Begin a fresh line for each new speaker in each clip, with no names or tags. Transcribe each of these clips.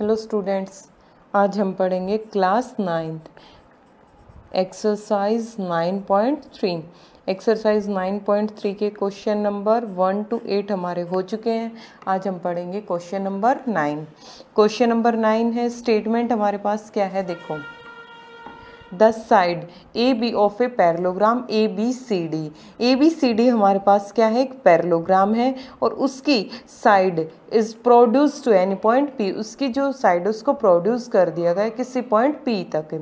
Hello students आज हम पढ़ेंगे class ninth exercise nine point three exercise nine point three के question number one two eight हमारे हो चुके हैं आज हम पढ़ेंगे question number nine question number nine है स्टेटमेंट हमारे पास क्या है देखो this side A B of a parallelogram A B C D A B C D हमारे पास क्या है एक पैरलोग्राम है और उसकी side is produced to any point P उसकी जो साइड उसको प्रोड्यूस कर दिया गया किसी पॉइंट पी तक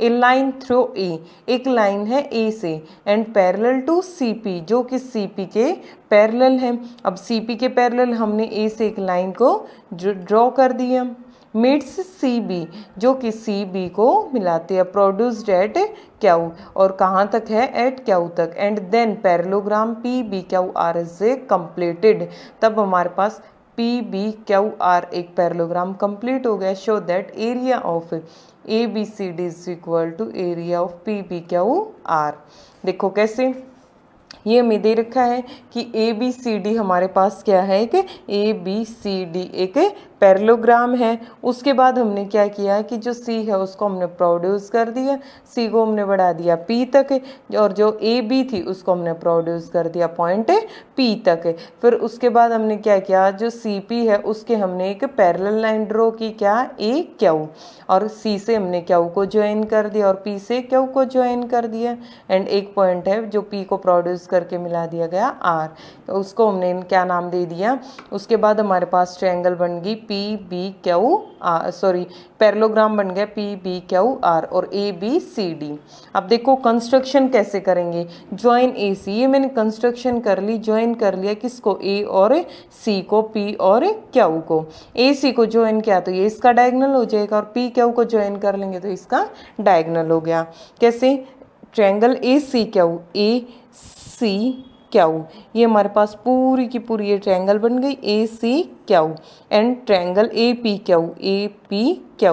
ए लाइन थ्रो ए एक लाइन है ए से and parallel to C P जो कि सी पी के पैरेलल है अब सी पी के पैरेलल हमने ए से एक लाइन को ड्रॉ कर दिया मिट्स सी बी जो कि सी बी को मिलाती है प्रोड्यूस्ड एट क्या और कहाँ तक है एट क्या तक and then parallelogram P B Q R is से कंप्लीटेड तब हमारे पास पी बी क्यू आर एक पैरलोग्राम कंप्लीट हो गया show that area of A B C D is equal to area of P B Q R देखो कैसे ये हमें दे रखा है कि ए बी सी डी हमारे पास क्या है एक ए बी सी डी एक पैरलोग्राम है उसके बाद हमने क्या किया कि जो सी है उसको हमने प्रोड्यूस कर दिया सी को हमने बढ़ा दिया पी तक और जो ए बी थी उसको हमने प्रोड्यूस कर दिया पॉइंट पी तक फिर उसके बाद हमने क्या किया जो सी पी है उसके हमने एक पैरल लाइन ड्रॉ की क्या ए क्यू और सी से हमने क्या को ज्वाइन कर दिया और पी से क्या को ज्वाइन कर दिया एंड एक पॉइंट है जो पी को प्रोड्यूस करके मिला दिया गया आर तो उसको हमने क्या नाम दे दिया उसके बाद हमारे पास ट्रैंगल बन गई P B Q sorry parallelogram बन गया पी बी क्यू आर और ए बी सी डी अब देखो कंस्ट्रक्शन कैसे करेंगे ज्वाइन ए सी ये मैंने कंस्ट्रक्शन कर ली ज्वाइन कर लिया किसको ए और सी को पी और क्यू को ए सी को ज्वाइन किया तो ये इसका डायगनल हो जाएगा और पी क्यू को ज्वाइन कर लेंगे तो इसका डायगनल हो गया कैसे triangle A C Q A C Q ये हमारे पास पूरी की पूरी ये ट्रैंगल बन गई A C Q and triangle A P Q A P Q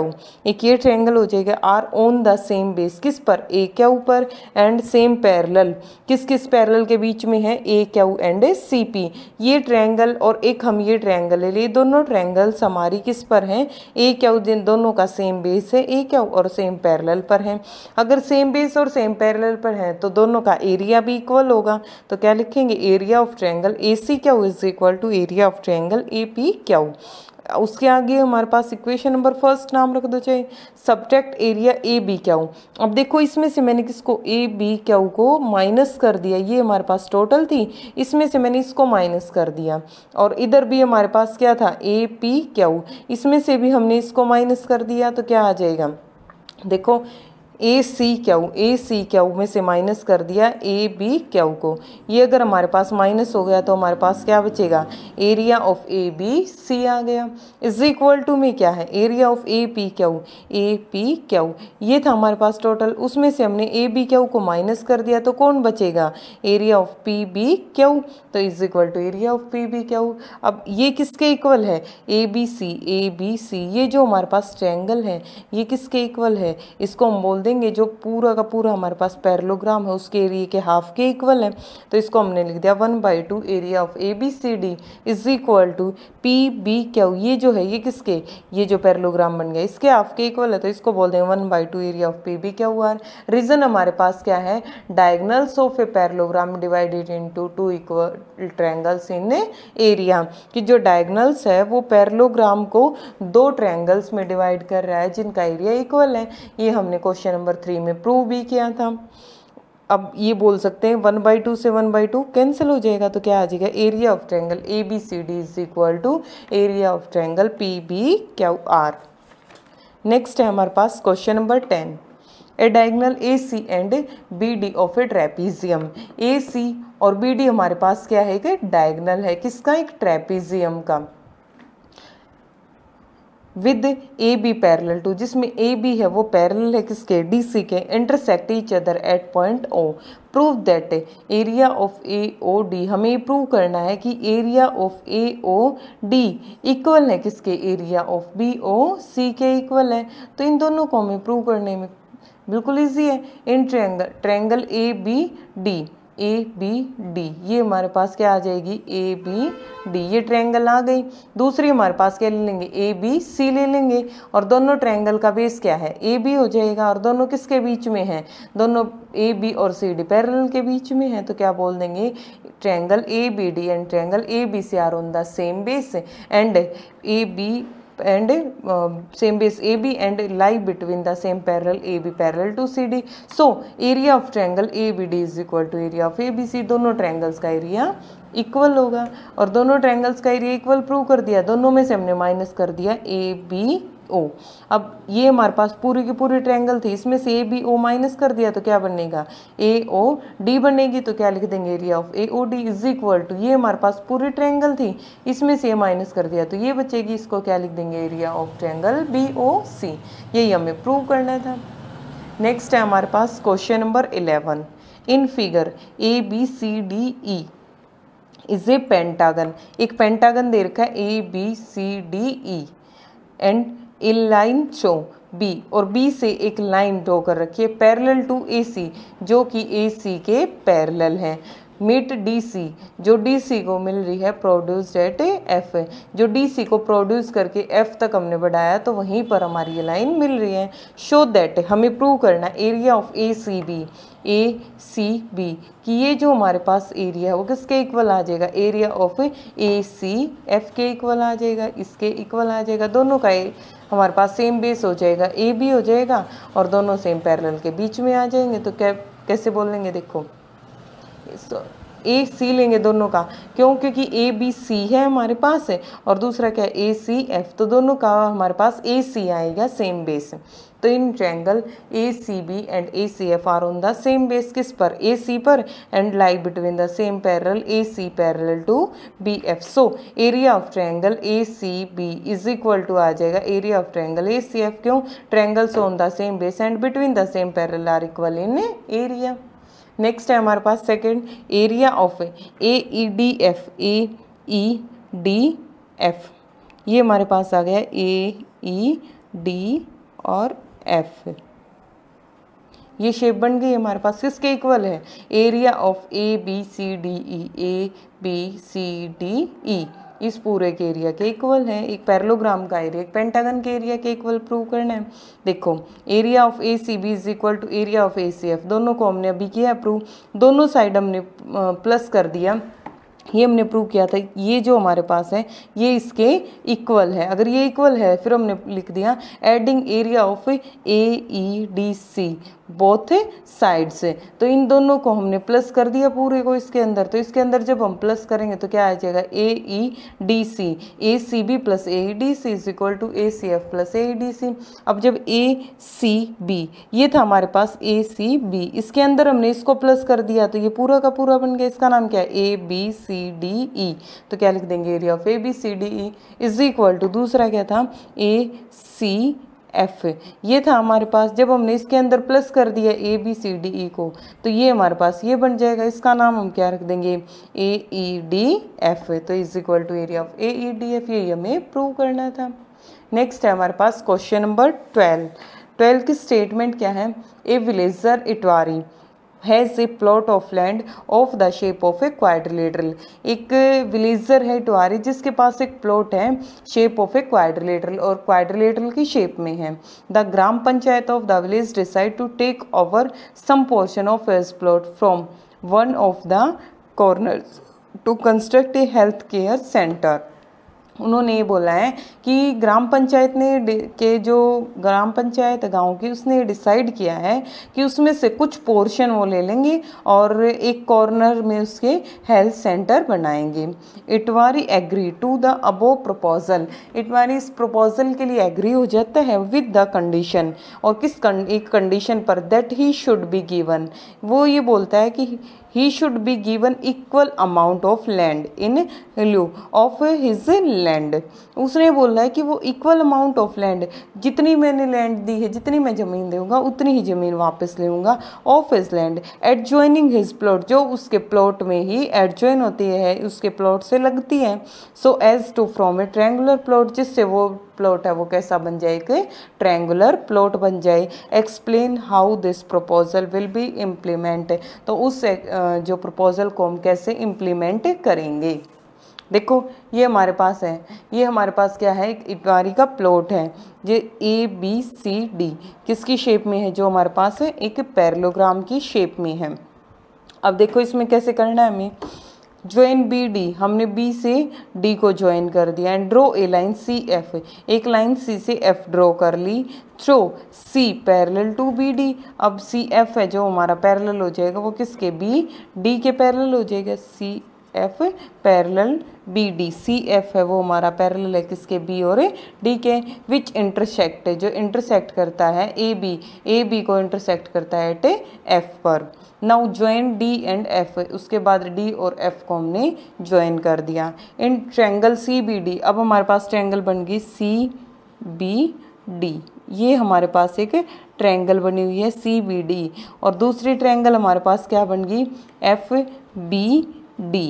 एक ये ट्रायंगल हो जाएगा are on the same base किस पर ए क्यू पर एंड सेम पैरेलल किस किस पैरेलल के बीच में है A Q and A C P ये ट्रायंगल और एक हम ये ट्रायंगल ले लिए दोनों ट्रायंगल्स हमारी किस पर हैं ए क्यू दोनों का सेम बेस है ए क्यू और सेम पैरेलल पर है अगर सेम बेस और सेम पैरेलल पर है तो दोनों का एरिया भी इक्वल होगा तो क्या लिखेंगे area of triangle A C Q is equal to area of triangle A P ही क्या हो उसके आगे हमारे पास इक्वेशन नंबर फर्स्ट नाम रख दो चाहे सब्जेक्ट एरिया ए बी क्या हो अब देखो इसमें से मैंने किसको ए बी क्या को माइनस कर दिया ये हमारे पास टोटल थी इसमें से मैंने इसको माइनस कर दिया और इधर भी हमारे पास क्या था ए पी क्या इसमें से भी हमने इसको माइनस कर दिया तो क्या आ जाएगा देखो ए C Q A C Q में से माइनस कर दिया ए बी क्यू को ये अगर हमारे पास माइनस हो गया तो हमारे पास क्या बचेगा area of A B C आ गया इज इक्वल टू में क्या है area of A P Q A P Q ये था हमारे पास टोटल उसमें से हमने ए बी क्यू को माइनस कर दिया तो कौन बचेगा area of P B Q तो is equal to area of P B Q अब ये किसके इक्वल है A B C A B सी ये जो हमारे पास ट्रैंगल है ये किसके इक्वल है इसको हम बोल देंगे जो पूरा का पूरा हमारे पास पैरलोग्राम है उसके एरिए के हाफ के इक्वल है तो इसको हमने लिख दिया one by two area of A B C D is equal to P B Q ये जो है ये किसके ये जो पैरलोग्राम बन गया इसके हाफ के इक्वल है तो इसको बोल देंगे one by two area of P B Q R reason हमारे पास क्या है diagonals of a parallelogram divided into two equal triangles in a area कि जो डायगनल्स है वो पैरलोग्राम को दो ट्रैंगल्स में डिवाइड कर रहा है जिनका एरिया इक्वल है ये हमने क्वेश्चन नंबर थ्री में प्रूव भी किया था अब ये बोल सकते हैं वन बाई टू से वन बाई टू कैंसिल हो जाएगा तो क्या आ जाएगा area of triangle A B C D is equal to area of triangle P B Q R next है हमारे पास question number ten a diagonal A C and B D of a trapezium A C और B D हमारे पास क्या है कि diagonal है किसका एक ट्रेपीजियम का with A B parallel to जिसमें ए बी है वो पैरल है किसके डी सी के intersect each other at point O prove that area of A O D हमें प्रूव करना है कि area of A O D equal है किसके area of B O C के इक्वल है तो इन दोनों को हमें प्रूव करने में बिल्कुल ईजी है in triangle triangle A B D A B D ये हमारे पास क्या आ जाएगी ए बी डी ये ट्रायंगल आ गई दूसरी हमारे पास क्या ले लेंगे ए बी सी ले लेंगे और दोनों ट्रायंगल का बेस क्या है ए बी हो जाएगा और दोनों किसके बीच में है दोनों ए बी और सी डी पैरल के बीच में है तो क्या बोल देंगे triangle A B D and triangle A B C are on the same base and A B and uh, same base AB and lie between the same parallel AB parallel to CD. So area of triangle ABD is equal to area of ABC. दोनों triangles का area equal होगा और दोनों triangles का area equal prove कर दिया दोनों में से हमने माइनस कर दिया ए बी ओ अब ये हमारे पास पूरी की पूरी ट्रैंगल थी इसमें से ए बी ओ माइनस कर दिया तो क्या बनेगा ए ओ डी बनेगी तो क्या लिख देंगे area of A O D is equal to ये हमारे पास पूरी ट्रैंगल थी इसमें से माइनस कर दिया तो ये बचेगी इसको क्या लिख देंगे area of triangle B O C यही हमें प्रूव करना था नेक्स्ट है हमारे पास question number eleven in figure A B C D E is a pentagon एक पेंटागन दे रखा है A B C D E and line चो बी और बी से एक लाइन ड्रॉ कर रखिए पैरेलल टू ए सी जो कि ए सी के पैरेलल हैं मिट डी सी जो डी सी को मिल रही है प्रोड्यूस एट एफ जो डी सी को प्रोड्यूस करके एफ तक हमने बढ़ाया तो वहीं पर हमारी ये लाइन मिल रही है शो दैट हमें प्रूव करना area of A C B A C B कि ये जो हमारे पास एरिया है वो किसके इक्वल आ जाएगा area of A C F के इक्वल आ जाएगा इसके इक्वल आ जाएगा दोनों का हमारे पास सेम बेस हो जाएगा ए बी हो जाएगा और दोनों सेम पैरेलल के बीच में आ जाएंगे तो क्या कैसे बोल लेंगे देखो ए सी लेंगे दोनों का क्यों क्योंकि ए बी सी है हमारे पास है और दूसरा क्या ए सी एफ तो दोनों का हमारे पास ए सी आएगा सेम बेस तो in triangle A C B and A C F are on the same base किस पर ए सी पर and lie between the same parallel A C parallel to B F so area of triangle A C B is equal to आ जाएगा area of triangle A C F क्यों triangles on the same base and between the same parallel are equal in area next है हमारे पास second area of A E D F A E D F ये हमारे पास आ गया A E D और एफ ये शेप बन गई हमारे पास किसके इक्वल है area of A B C D E A B C D E इस पूरे के एरिया के इक्वल है एक पैरलोग्राम का एरिया एक पेंटागन के एरिया के इक्वल प्रूव करना है देखो area of A C B is equal to area of A C F दोनों को हमने अभी किया प्रूव दोनों साइड हमने प्लस कर दिया ये हमने प्रूव किया था ये जो हमारे पास है ये इसके इक्वल है अगर ये इक्वल है फिर हमने लिख दिया adding area of A E D C both side से तो इन दोनों को हमने प्लस कर दिया पूरे को इसके अंदर तो इसके अंदर जब हम प्लस करेंगे तो क्या आ जाएगा A E D C A C B plus A E D C is equal to A C F plus A E D C अब जब ए सी बी ये था हमारे पास ए सी बी इसके अंदर हमने इसको प्लस कर दिया तो ये पूरा का पूरा बन गया इसका नाम क्या है ए बी सी डी ई तो क्या लिख देंगे area of A B C D E is equal to दूसरा क्या था ए सी एफ ये था हमारे पास जब हमने इसके अंदर प्लस कर दिया ए बी सी डी ई को तो ये हमारे पास ये बन जाएगा इसका नाम हम क्या रख देंगे ए ई डी एफ तो is equal to area of A E D F ये हमें प्रूव करना था नेक्स्ट है हमारे पास क्वेश्चन नंबर ट्वेल्व ट्वेल्व की स्टेटमेंट क्या है a villager Itwari has a plot of land of the shape of a quadrilateral एक विलेजर है टुआरी जिसके पास एक प्लॉट है शेप ऑफ ए क्वाड्रिलेटरल और क्वाड्रिलेटरल की शेप में है the gram panchayat of the village decide to take over some portion of its plot from one of the corner to construct a health care centre उन्होंने ये बोला है कि ग्राम पंचायत ने के जो ग्राम पंचायत गांव की उसने डिसाइड किया है कि उसमें से कुछ पोर्शन वो ले लेंगे और एक कॉर्नर में उसके हेल्थ सेंटर बनाएंगे Itwari agree to the above proposal Itwari इस प्रपोजल के लिए एग्री हो जाता है विद द कंडीशन और किस एक कंडीशन पर that he should be given वो ये बोलता है कि he should be given equal amount of land in lieu of his land उसने बोला है कि वो इक्वल अमाउंट ऑफ लैंड जितनी मैंने लैंड दी है जितनी मैं ज़मीन दूंगा उतनी ही ज़मीन वापस लूँगा of his land adjoining his plot जो उसके प्लॉट में ही एट ज्वाइन होती है उसके प्लॉट से लगती है so as to from a triangular plot जिससे वो प्लॉट है वो कैसा बन जाए कि ट्रैंगुलर प्लॉट बन जाए explain how this proposal will be implement तो उस जो प्रपोजल को हम कैसे इम्प्लीमेंट करेंगे देखो ये हमारे पास है ये हमारे पास क्या है एक इटवारी का प्लॉट है ये ए बी सी डी किसकी शेप में है जो हमारे पास है एक पैरलोग्राम की शेप में है अब देखो इसमें कैसे करना है हमें ज्वाइन बी डी हमने बी से डी को ज्वाइन कर दिया and draw a line C F एक लाइन सी से एफ ड्रॉ कर ली through C parallel to B D अब सी एफ है जो हमारा पैरेलल हो जाएगा वो किसके बी डी के पैरेलल हो जाएगा C F parallel B D C F है वो हमारा पैरेलल है किसके बी और डी के विच इंटरसेक्ट जो इंटरसेक्ट करता है ए बी ए बी को इंटरसेक्ट करता है एट एफ पर now join D and F उसके बाद डी और एफ को हमने ज्वाइन कर दिया in triangle C B D अब हमारे पास ट्रैंगल बन गई सी बी डी ये हमारे पास एक ट्रैंगल बनी हुई है सी बी डी और दूसरी ट्रैंगल हमारे पास क्या बन गई F B D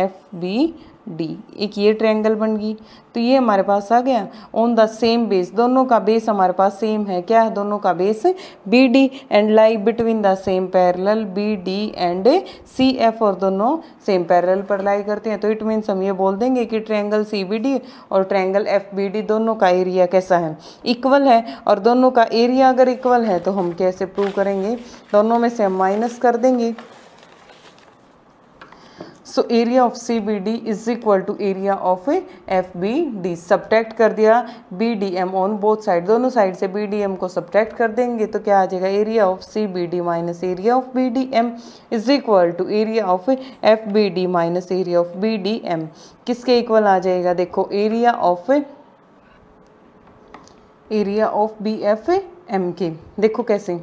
F B D एक ये ट्रायंगल बन गई तो ये हमारे पास आ गया ऑन द सेम बेस दोनों का बेस हमारे पास सेम है क्या है दोनों का base B D and lie between the same parallel B D and C F और दोनों सेम पैरेलल पर लाई करते हैं तो इट मीन्स हम ये बोल देंगे कि ट्रायंगल सी बी डी और ट्रायंगल एफ बी डी दोनों का एरिया कैसा है इक्वल है और दोनों का एरिया अगर इक्वल है तो हम कैसे प्रूव करेंगे दोनों में से हम माइनस कर देंगे so area of C B D is equal to area of F B D subtract कर दिया B D M on both side दोनों साइड से बी डी एम को सब्ट्रैक्ट कर देंगे तो क्या आ जाएगा area of C B D minus area of B D M is equal to area of F B D minus area of B D M किसके इक्वल आ जाएगा देखो area of area of B F M के देखो कैसे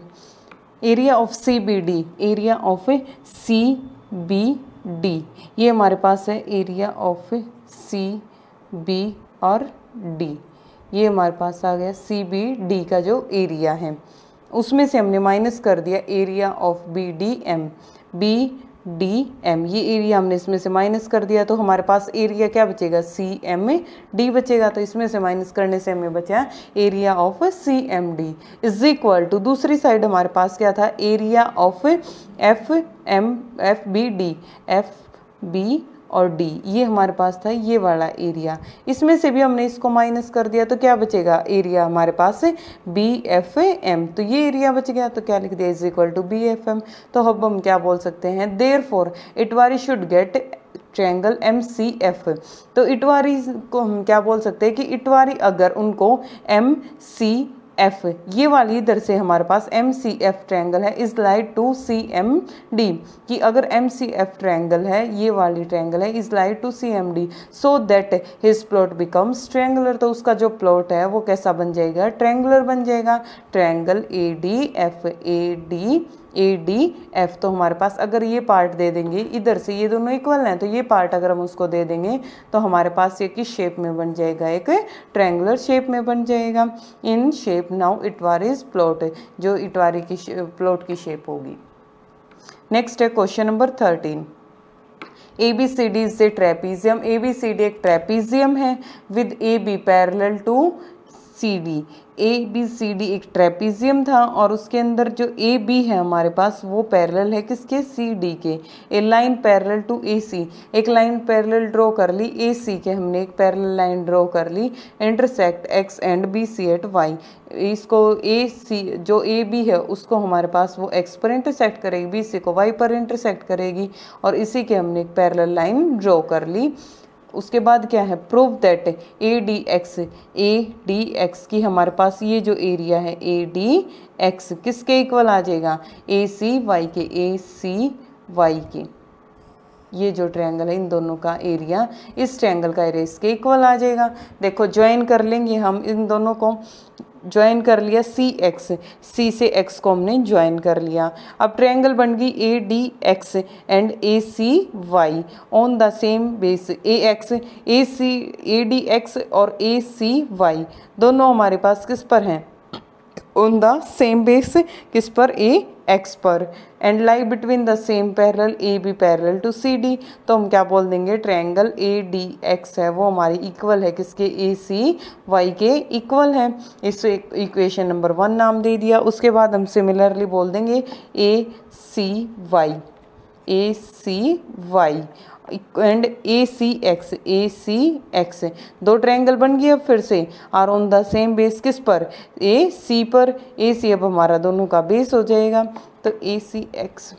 area of C B D area of C B D ये हमारे पास है एरिया ऑफ सी बी और डी ये हमारे पास आ गया सी बी डी का जो एरिया है उसमें से हमने माइनस कर दिया area of B D M B D M ये एरिया हमने इसमें से माइनस कर दिया तो हमारे पास एरिया क्या बचेगा सी एम ए डी बचेगा तो इसमें से माइनस करने से हमें बचा area of C M D is equal to दूसरी साइड हमारे पास क्या था area of F M F B D F B और डी ये हमारे पास था ये वाला एरिया इसमें से भी हमने इसको माइनस कर दिया तो क्या बचेगा एरिया हमारे पास बी एफ एम तो ये एरिया बच गया तो क्या लिख दिया is equal to B F M तो अब हम क्या बोल सकते हैं therefore Itwari should get triangle M C F तो इटवारी को हम क्या बोल सकते हैं कि इटवारी अगर उनको एम सी एफ ये वाली इधर से हमारे पास एम सी एफ ट्रैंगल है is light to C M D कि अगर एम सी एफ ट्रैंगल है ये वाली ट्रैंगल है is light to C M D so that his plot becomes triangular तो उसका जो प्लॉट है वो कैसा बन जाएगा ट्रैंगुलर बन जाएगा triangle A D F A D A D F तो हमारे पास अगर ये पार्ट दे देंगे इधर से ये दोनों इक्वल हैं तो ये पार्ट अगर हम उसको दे देंगे तो हमारे पास ये किस शेप में बन जाएगा एक ट्रैंगुलर शेप में बन जाएगा इन शेप नाउ इटवार इज प्लॉट जो इटवारी की प्लॉट की शेप होगी नेक्स्ट है question number thirteen A B C D is a trapezium A B C D एक ट्रेपीजियम है with A B parallel to C D A B C D एक trapezium था और उसके अंदर जो ए बी है हमारे पास वो पैरेलल है किसके सी डी के A line parallel to A C एक लाइन पैरेलल ड्रॉ कर ली ए सी के हमने एक पैरेलल लाइन ड्रॉ कर ली intersect X and B C at Y इसको ए सी जो ए बी है उसको हमारे पास वो एक्स पर इंटरसेक्ट करेगी बी सी को वाई पर इंटरसेक्ट करेगी और इसी के हमने एक पैरेलल लाइन ड्रॉ कर ली उसके बाद क्या है prove that A D X A D X की हमारे पास ये जो एरिया है ए डी एक्स किसके इक्वल आ जाएगा ए सी वाई के ए सी वाई के ये जो ट्रायंगल है इन दोनों का एरिया इस ट्रायंगल का एरिया इसके इक्वल आ जाएगा देखो ज्वाइन कर लेंगे हम इन दोनों को ज्वाइन कर लिया सी एक्स सी से एक्स को हमने ज्वाइन कर लिया अब ट्रायंगल बन गई A D X and A C Y on the same base A X A C A D X और ए सी वाई दोनों हमारे पास किस पर हैं ऑन द सेम बेस किस पर ए एक्स पर and lie between the same parallel A B parallel to C D तो हम क्या बोल देंगे ट्रैंगल ए डी एक्स है वो हमारी इक्वल है किसके ए सी वाई के इक्वल है इस इक्वेशन नंबर वन नाम दे दिया उसके बाद हम सिमिलरली बोल देंगे A C Y A C Y and A C X A C X दो ट्रायंगल बन गए अब फिर से are on the same base किस पर ए सी पर ए सी अब हमारा दोनों का बेस हो जाएगा तो A C X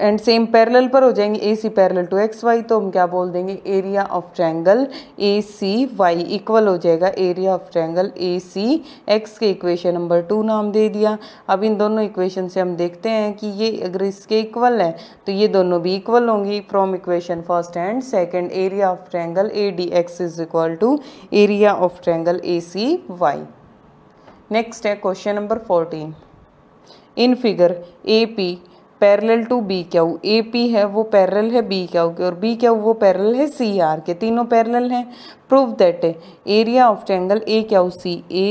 and same parallel पर हो जाएंगे A C parallel to X Y तो हम क्या बोल देंगे area of triangle A C Y equal हो जाएगा area of triangle A C X के इक्वेशन नंबर टू नाम दे दिया अब इन दोनों इक्वेशन से हम देखते हैं कि ये अगर इसके इक्वल है तो ये दोनों भी इक्वल होंगी from equation first and second area of triangle A D X is equal to area of triangle A C Y next है question number fourteen in figure A P parallel to B क्या A P है वो parallel है B क्या के और B क्या वो पैरेलल है सी आर के तीनों पैरेलल हैं prove that area of triangle A क्या सी ए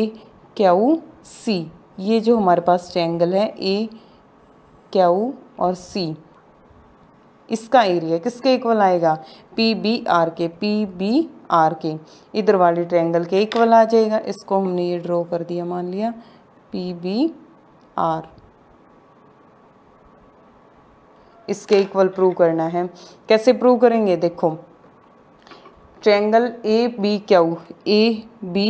क्या सी ये जो हमारे पास ट्रैंगल है ए क्या और सी इसका एरिया किसके इक्वल आएगा पी बी आर के पी बी आर के इधर वाले ट्रैंगल के इक्वल आ जाएगा इसको हमने ये ड्रॉ कर दिया मान लिया पी बी आर इसके इक्वल प्रूव करना है कैसे प्रूव करेंगे देखो triangle A B Q A B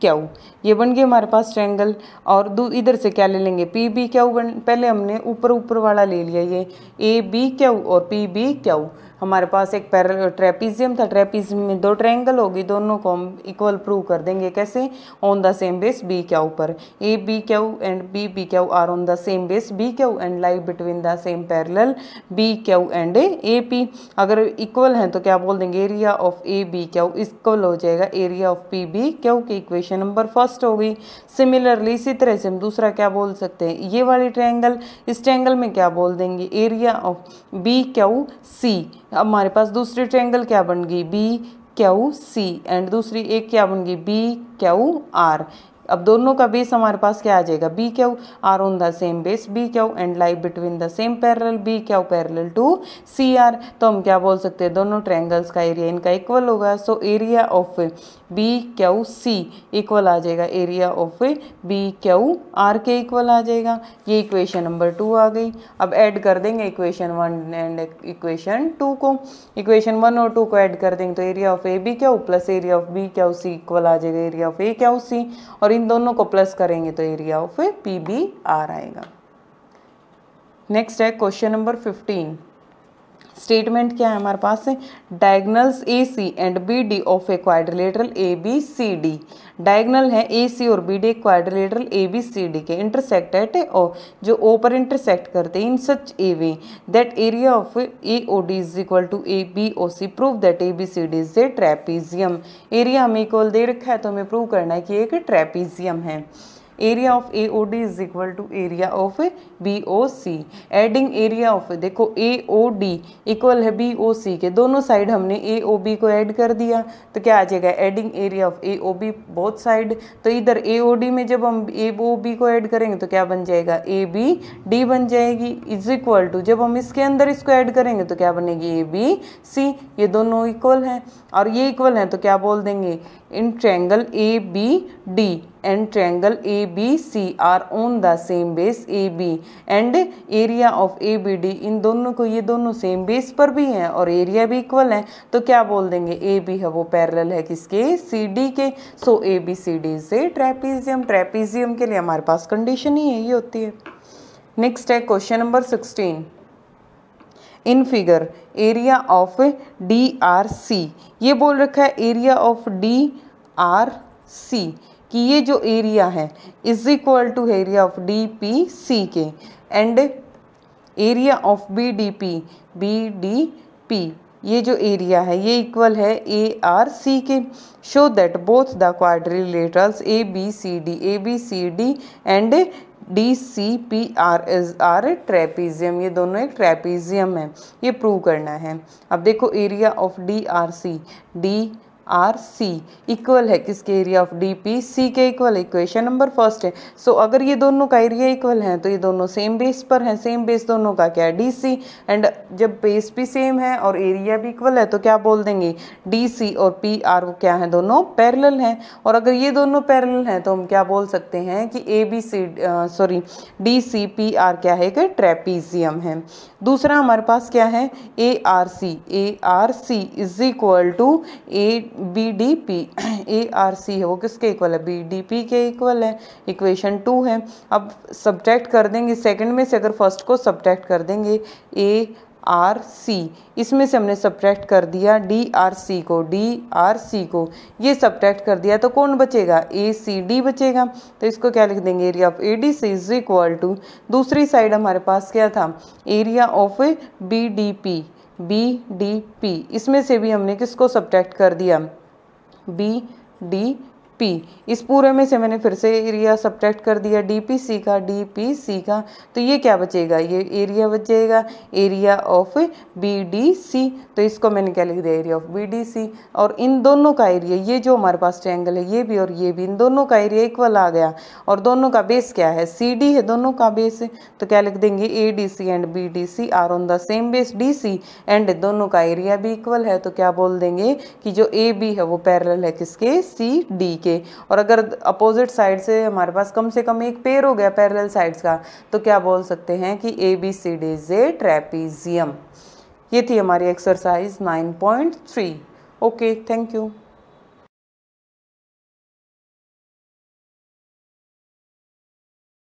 Q ये बन गया हमारे पास ट्रैंगल और दो इधर से क्या ले लेंगे पी बी क्यू बन पहले हमने ऊपर ऊपर वाला ले लिया ये ए बी क्यू और पी बी क्यू हमारे पास एक पैरल ट्रेपीजियम था ट्रेपीजियम में दो ट्रैंगल होगी दोनों को हम इक्वल प्रूव कर देंगे कैसे on the same base B क्या ऊपर A B Q and B B Q are on the same base B Q and live between the same parallel B Q and A P अगर equal हैं तो क्या बोल देंगे area of A B Q equal हो जाएगा area of P B Q की equation number first होगी सिमिलरली इसी तरह से हम दूसरा क्या बोल सकते हैं ये वाली ट्रैंगल इस ट्रैंगल में क्या बोल देंगे area of B Q C हमारे पास दूसरी ट्रैंगल क्या बन गई बी क्यू सी एंड दूसरी एक क्या बन गई बी क्यू आर अब दोनों का बेस हमारे पास क्या आ जाएगा B Q are on the same base B Q and live between the same parallel B Q parallel to C R तो हम क्या बोल सकते हैं दोनों ट्रैंगल्स का एरिया इनका इक्वल होगा so area of B Q C equal आ जाएगा area of B Q R के इक्वल आ जाएगा ये इक्वेशन नंबर टू आ गई अब ऐड कर देंगे equation one and equation two को इक्वेशन वन और टू को ऐड कर देंगे तो area of A B Q plus area of B Q C equal आ जाएगा area of A Q C और इन दोनों को प्लस करेंगे तो area of P B R आएगा नेक्स्ट है क्वेश्चन नंबर फिफ्टीन स्टेटमेंट क्या है हमारे पास diagonals A C and B D of a quadrilateral A B C D diagonal है ए सी और B D quadrilateral A B C D के intersect at O जो O पर intersect करते हैं in such a way that area of A O D is equal to A B O C prove that A B C D is a trapezium area हमें equal दे रखा है तो हमें प्रूव करना है कि एक ट्रैपीजियम है area of A O D is equal to area of B O C adding area of देखो ए ओ डी इक्वल है बी ओ सी के दोनों साइड हमने ए ओ बी को ऐड कर दिया तो क्या आ जाएगा adding area of A O B both side तो इधर ए ओ डी में जब हम ए ओ बी को ऐड करेंगे तो क्या बन जाएगा ए बी डी बन जाएगी इज इक्वल टू जब हम इसके अंदर इसको ऐड करेंगे तो क्या बनेगी ए बी सी ये दोनों इक्वल हैं और ये इक्वल हैं तो क्या बोल देंगे in triangle A B D and triangle ABCR on the same base AB and area of ABD इन दोनों को ये दोनों सेम बेस पर भी हैं और एरिया भी इक्वल है तो क्या बोल देंगे ए बी है वो पैरेलल है किसके सी डी के so A B C D से ट्रेपीजियम ट्रेपीजियम के लिए हमारे पास कंडीशन ही यही होती है नेक्स्ट है question number sixteen in figure area of D R C ये बोल रखा है area of D R C कि ये जो एरिया है is equal to area of D P C के and area of B D P B D P ये जो एरिया है ये इक्वल है ए आर सी के show that both the quadrilaterals A B C D A B C D and D C P R as are trapezium ये दोनों एक trapezium है ये प्रूव करना है अब देखो area of D R C D R C equal है किसके area of D P C के इक्वल इक्वेशन नंबर फर्स्ट है सो so, अगर ये दोनों का एरिया इक्वल है तो ये दोनों सेम बेस पर हैं सेम बेस दोनों का क्या है डी सी एंड जब बेस भी सेम है और एरिया भी इक्वल है तो क्या बोल देंगे डी सी और पी आर वो क्या है दोनों पैरल हैं और अगर ये दोनों पैरल हैं तो हम क्या बोल सकते हैं कि A B C sorry D C P R क्या है कि ट्रेपीजियम है दूसरा हमारे पास क्या है A R C A R C is equal to A B D P A R C है वो किसके इक्वल है बी डी पी के इक्वल है इक्वेशन टू है अब सब्जैक्ट कर देंगे सेकंड में से अगर फर्स्ट को सब्ट्रैक्ट कर देंगे ए आर सी इसमें से हमने सब्ट्रैक्ट कर दिया डी आर सी को डी आर सी को ये सब्ट्रैक्ट कर दिया तो कौन बचेगा ए सी डी बचेगा तो इसको क्या लिख देंगे area of A D C is equal to दूसरी साइड हमारे पास क्या था area of B D P B D P इसमें से भी हमने किसको सब्ट्रैक्ट कर दिया बी डी पी इस पूरे में से मैंने फिर से एरिया सब्ट्रैक्ट कर दिया डी पी सी का डी पी सी का तो ये क्या बचेगा ये एरिया बचेगा area of B D C तो इसको मैंने क्या लिख दिया area of B D C और इन दोनों का एरिया ये जो हमारे पास ट्रैंगल है ये भी और ये भी इन दोनों का एरिया इक्वल आ गया और दोनों का बेस क्या है सी डी है दोनों का बेस तो क्या लिख देंगे A D C and B D C are on the same base D C and दोनों का एरिया भी इक्वल है तो क्या बोल देंगे कि जो ए बी है वो पैरल है किसके सी डी के और अगर अपोजिट साइड से हमारे पास कम से कम एक पेयर हो गया पैरेलल साइड्स का तो क्या बोल सकते हैं कि ए बी सी डी जे ट्रेपीजियम ये थी हमारी एक्सरसाइज 9.3 ओके थैंक यू